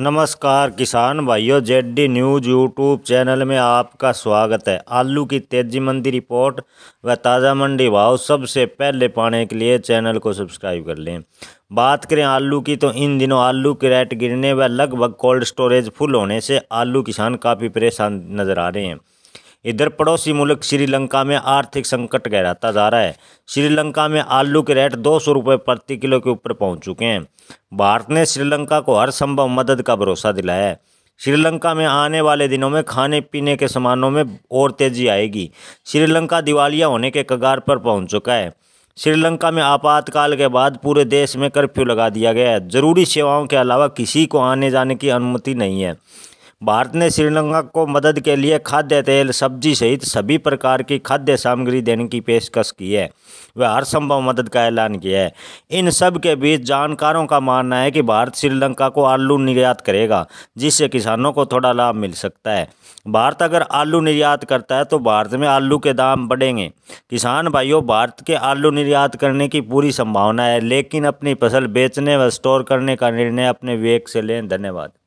नमस्कार किसान भाइयों Z D news YouTube channel में आपका स्वागत है आलू की तेजी मंदी रिपोर्ट व ताज़ा मंडी भाव सबसे पहले पाने के लिए चैनल को सब्सक्राइब कर लें बात करें आलू की तो इन दिनों आलू के रेट गिरने व लगभग कोल्ड स्टोरेज फुल होने से आलू किसान काफ़ी परेशान नज़र आ रहे हैं इधर पड़ोसी मुल्क श्रीलंका में आर्थिक संकट गहराता जा रहा है श्रीलंका में आलू के रेट दो सौ रुपये प्रति किलो के ऊपर पहुंच चुके हैं भारत ने श्रीलंका को हर संभव मदद का भरोसा दिलाया है श्रीलंका में आने वाले दिनों में खाने पीने के सामानों में और तेज़ी आएगी श्रीलंका दिवालिया होने के कगार पर पहुँच चुका है श्रीलंका में आपातकाल के बाद पूरे देश में कर्फ्यू लगा दिया गया है ज़रूरी सेवाओं के अलावा किसी को आने जाने की अनुमति नहीं है भारत ने श्रीलंका को मदद के लिए खाद्य तेल सब्जी सहित सभी प्रकार की खाद्य सामग्री देने की पेशकश की है वह हर संभव मदद का ऐलान किया है इन सब के बीच जानकारों का मानना है कि भारत श्रीलंका को आलू निर्यात करेगा जिससे किसानों को थोड़ा लाभ मिल सकता है भारत अगर आलू निर्यात करता है तो भारत में आलू के दाम बढ़ेंगे किसान भाइयों भारत के आलू निर्यात करने की पूरी संभावना है लेकिन अपनी फसल बेचने व स्टोर करने का निर्णय अपने विवेक से लें धन्यवाद